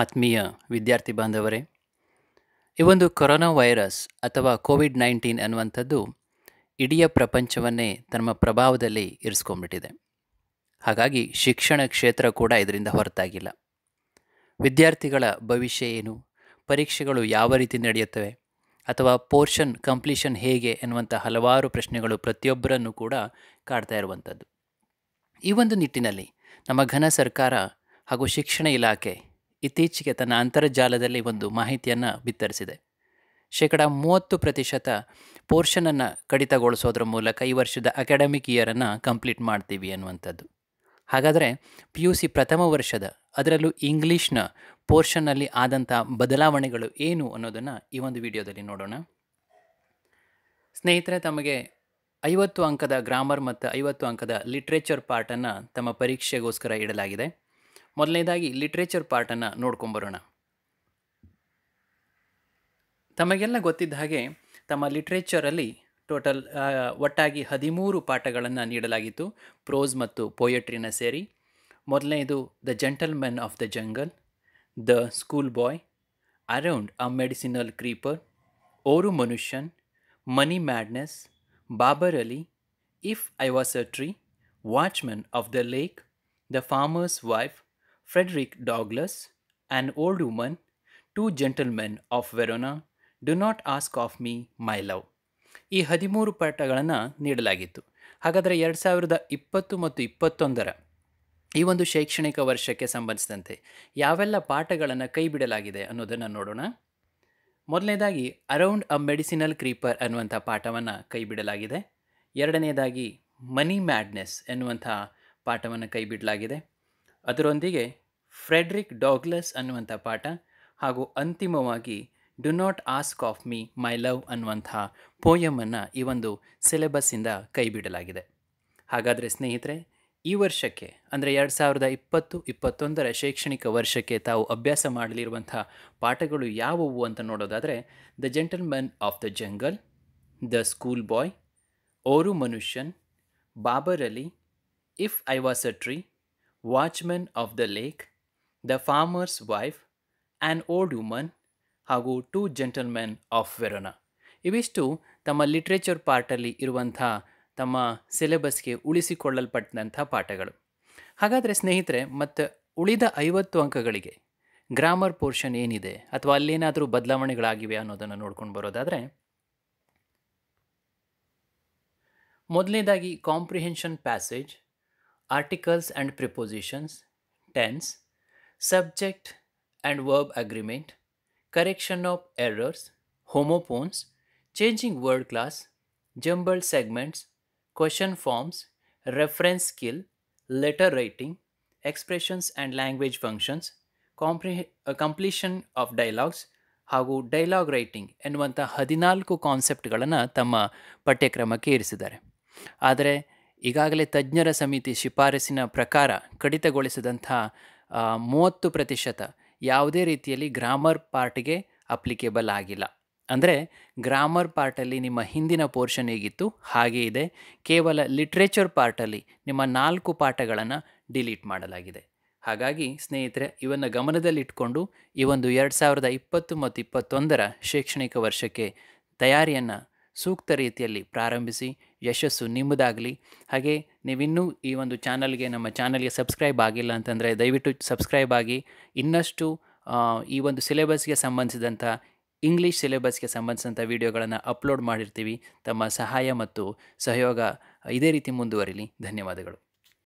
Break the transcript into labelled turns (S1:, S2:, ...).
S1: ಆತ್ಮೀಯ ವಿದ್ಯಾರ್ಥಿ ಬಾಂಧವರೇ ಈ ಒಂದು ಕೊರೋನಾ ವೈರಸ್ ಅಥವಾ ಕೋವಿಡ್ ನೈನ್ಟೀನ್ ಅನ್ನುವಂಥದ್ದು ಇಡೀ ಪ್ರಪಂಚವನ್ನೇ ತಮ್ಮ ಪ್ರಭಾವದಲ್ಲಿ ಇರಿಸ್ಕೊಂಡ್ಬಿಟ್ಟಿದೆ ಹಾಗಾಗಿ ಶಿಕ್ಷಣ ಕ್ಷೇತ್ರ ಕೂಡ ಇದರಿಂದ ಹೊರತಾಗಿಲ್ಲ ವಿದ್ಯಾರ್ಥಿಗಳ ಭವಿಷ್ಯ ಏನು ಪರೀಕ್ಷೆಗಳು ಯಾವ ರೀತಿ ನಡೆಯುತ್ತವೆ ಅಥವಾ ಪೋರ್ಷನ್ ಕಂಪ್ಲೀಷನ್ ಹೇಗೆ ಎನ್ನುವಂಥ ಹಲವಾರು ಪ್ರಶ್ನೆಗಳು ಪ್ರತಿಯೊಬ್ಬರನ್ನು ಕೂಡ ಕಾಡ್ತಾ ಇರುವಂಥದ್ದು ಈ ಒಂದು ನಿಟ್ಟಿನಲ್ಲಿ ನಮ್ಮ ಘನ ಸರ್ಕಾರ ಹಾಗೂ ಶಿಕ್ಷಣ ಇಲಾಖೆ ಇತ್ತೀಚೆಗೆ ತನ್ನ ಅಂತರ್ಜಾಲದಲ್ಲಿ ಒಂದು ಮಾಹಿತಿಯನ್ನು ಬಿತ್ತರಿಸಿದೆ ಶೇಕಡ ಮೂವತ್ತು ಪ್ರತಿಶತ ಪೋರ್ಷನನ್ನು ಕಡಿತಗೊಳಿಸೋದ್ರ ಮೂಲಕ ಈ ವರ್ಷದ ಅಕಾಡೆಮಿಕ್ ಇಯರನ್ನು ಕಂಪ್ಲೀಟ್ ಮಾಡ್ತೀವಿ ಅನ್ನುವಂಥದ್ದು ಹಾಗಾದರೆ ಪಿ ಯು ಸಿ ಪ್ರಥಮ ವರ್ಷದ ಅದರಲ್ಲೂ ಇಂಗ್ಲೀಷ್ನ ಪೋರ್ಷನ್ನಲ್ಲಿ ಆದಂಥ ಬದಲಾವಣೆಗಳು ಏನು ಅನ್ನೋದನ್ನು ಈ ಒಂದು ವಿಡಿಯೋದಲ್ಲಿ ನೋಡೋಣ ಸ್ನೇಹಿತರೆ ತಮಗೆ ಐವತ್ತು ಅಂಕದ ಗ್ರಾಮರ್ ಮತ್ತು ಐವತ್ತು ಅಂಕದ ಲಿಟ್ರೇಚರ್ ಪಾರ್ಟನ್ನು ತಮ್ಮ ಪರೀಕ್ಷೆಗೋಸ್ಕರ ಇಡಲಾಗಿದೆ ಮೊದಲನೇದಾಗಿ ಲಿಟ್ರೇಚರ್ ಪಾರ್ಟನ್ನು ನೋಡ್ಕೊಂಬರೋಣ ತಮಗೆಲ್ಲ ಗೊತ್ತಿದ್ದ ಹಾಗೆ ತಮ್ಮ ಲಿಟ್ರೇಚರಲ್ಲಿ ಟೋಟಲ್ ಒಟ್ಟಾಗಿ ಹದಿಮೂರು ಪಾಠಗಳನ್ನು ನೀಡಲಾಗಿತ್ತು ಪ್ರೋಸ್ ಮತ್ತು ಪೊಯೆಟ್ರಿನ ಸೇರಿ ಮೊದಲನೆಯದು the gentlemen of the jungle the school boy around a medicinal creeper Oru Manushyan money madness Babar Ali if I was a tree watchman of the lake the farmer's wife Frederick Douglass, an old woman, two gentlemen of Verona do not ask of me my love ಈ ಹದಿಮೂರು ಪಾಠಗಳನ್ನು ನೀಡಲಾಗಿತ್ತು ಹಾಗಾದರೆ ಎರಡು ಸಾವಿರದ ಇಪ್ಪತ್ತು ಮತ್ತು ಇಪ್ಪತ್ತೊಂದರ ಈ ಒಂದು ಶೈಕ್ಷಣಿಕ ವರ್ಷಕ್ಕೆ ಸಂಬಂಧಿಸಿದಂತೆ ಯಾವೆಲ್ಲ ಪಾಠಗಳನ್ನು ಕೈಬಿಡಲಾಗಿದೆ ಅನ್ನೋದನ್ನು ನೋಡೋಣ ಮೊದಲನೇದಾಗಿ ಅರೌಂಡ್ ಅ ಮೆಡಿಸಿನಲ್ ಕ್ರೀಪರ್ ಅನ್ನುವಂಥ ಪಾಠವನ್ನು ಕೈಬಿಡಲಾಗಿದೆ ಎರಡನೇದಾಗಿ ಮನಿ ಮ್ಯಾಡ್ನೆಸ್ ಎನ್ನುವಂಥ ಪಾಠವನ್ನು ಕೈಬಿಡಲಾಗಿದೆ ಅದರೊಂದಿಗೆ ಫ್ರೆಡ್ರಿಕ್ ಡಾಗ್ಲಸ್ ಅನ್ನುವಂಥ ಪಾಠ ಹಾಗೂ ಅಂತಿಮವಾಗಿ do not ask of me my love ಅನ್ನುವಂಥ ಪೋಯಮನ್ನು ಈ ಒಂದು ಸಿಲೆಬಸ್ಸಿಂದ ಕೈಬಿಡಲಾಗಿದೆ ಹಾಗಾದರೆ ಸ್ನೇಹಿತರೆ ಈ ವರ್ಷಕ್ಕೆ ಅಂದರೆ ಎರಡು ಸಾವಿರದ ಇಪ್ಪತ್ತು ಇಪ್ಪತ್ತೊಂದರ ಶೈಕ್ಷಣಿಕ ವರ್ಷಕ್ಕೆ ತಾವು ಅಭ್ಯಾಸ ಮಾಡಲಿರುವಂಥ ಪಾಠಗಳು ಯಾವುವು ಅಂತ ನೋಡೋದಾದರೆ the gentleman of the jungle the school boy Oru Manushyan Babar Ali if I was a tree watchmen of the lake the farmer's wife an old woman ಹಾಗೂ ಟೂ ಜೆಂಟಲ್ಮೆನ್ ಆಫ್ ವೆರೋನಾ ಇವಿಷ್ಟು ತಮ್ಮ ಲಿಟ್ರೇಚರ್ ಪಾರ್ಟಲ್ಲಿ ಇರುವಂಥ ತಮ್ಮ ಸಿಲೆಬಸ್ಗೆ ಉಳಿಸಿಕೊಳ್ಳಲ್ಪಟ್ಟಂಥ ಪಾಠಗಳು ಹಾಗಾದರೆ ಸ್ನೇಹಿತರೆ ಮತ್ತು ಉಳಿದ ಐವತ್ತು ಅಂಕಗಳಿಗೆ ಗ್ರಾಮರ್ ಪೋರ್ಷನ್ ಏನಿದೆ ಅಥವಾ ಅಲ್ಲೇನಾದರೂ ಬದಲಾವಣೆಗಳಾಗಿವೆ ಅನ್ನೋದನ್ನು ನೋಡ್ಕೊಂಡು ಬರೋದಾದರೆ ಮೊದಲನೇದಾಗಿ comprehension passage articles and prepositions, tense, subject and verb agreement, correction of errors, homophones, changing word class, jumbled segments, question forms, reference skill, letter writing, expressions and language functions, ಕಾಂಪ್ರಿ of dialogues. Dialogues ಹಾಗೂ dialogue writing ಎನ್ನುವಂಥ ಹದಿನಾಲ್ಕು ಕಾನ್ಸೆಪ್ಟ್ಗಳನ್ನು ತಮ್ಮ ಪಠ್ಯಕ್ರಮಕ್ಕೆ ಇರಿಸಿದ್ದಾರೆ ಆದರೆ ಈಗಾಗಲೇ ತಜ್ಞರ ಸಮಿತಿ ಶಿಫಾರಸಿನ ಪ್ರಕಾರ ಕಡಿತಗೊಳಿಸಿದಂಥ ಮೂವತ್ತು ಪ್ರತಿಶತ ಯಾವುದೇ ರೀತಿಯಲ್ಲಿ ಗ್ರಾಮರ್ ಪಾರ್ಟ್ಗೆ ಅಪ್ಲಿಕೇಬಲ್ ಆಗಿಲ್ಲ ಅಂದರೆ ಗ್ರಾಮರ್ ಪಾರ್ಟಲ್ಲಿ ನಿಮ್ಮ ಹಿಂದಿನ ಪೋರ್ಷನ್ ಹೇಗಿತ್ತು ಹಾಗೇ ಇದೆ ಕೇವಲ ಲಿಟ್ರೇಚರ್ ಪಾರ್ಟಲ್ಲಿ ನಿಮ್ಮ ನಾಲ್ಕು ಪಾಠಗಳನ್ನು ಡಿಲೀಟ್ ಮಾಡಲಾಗಿದೆ ಹಾಗಾಗಿ ಸ್ನೇಹಿತರೆ ಇವನ್ನು ಗಮನದಲ್ಲಿಟ್ಕೊಂಡು ಈ ಒಂದು ಎರಡು ಸಾವಿರದ ಇಪ್ಪತ್ತು ಮತ್ತು ಇಪ್ಪತ್ತೊಂದರ ಶೈಕ್ಷಣಿಕ ವರ್ಷಕ್ಕೆ ತಯಾರಿಯನ್ನು ಸೂಕ್ತ ರೀತಿಯಲ್ಲಿ ಪ್ರಾರಂಭಿಸಿ ಯಶಸ್ಸು ನಿಮ್ಮದಾಗಲಿ ಹಾಗೆ ನೀವಿನ್ನೂ ಈ ಒಂದು ಚಾನಲ್ಗೆ ನಮ್ಮ ಚಾನಲ್ಗೆ ಸಬ್ಸ್ಕ್ರೈಬ್ ಆಗಿಲ್ಲ ಅಂತಂದರೆ ದಯವಿಟ್ಟು ಸಬ್ಸ್ಕ್ರೈಬ್ ಆಗಿ ಇನ್ನಷ್ಟು ಈ ಒಂದು ಸಿಲೆಬಸ್ಗೆ ಸಂಬಂಧಿಸಿದಂಥ ಇಂಗ್ಲೀಷ್ ಸಿಲೆಬಸ್ಗೆ ಸಂಬಂಧಿಸಿದಂಥ ವಿಡಿಯೋಗಳನ್ನು ಅಪ್ಲೋಡ್ ಮಾಡಿರ್ತೀವಿ ತಮ್ಮ ಸಹಾಯ ಮತ್ತು ಸಹಯೋಗ ಇದೇ ರೀತಿ ಮುಂದುವರಿಲಿ ಧನ್ಯವಾದಗಳು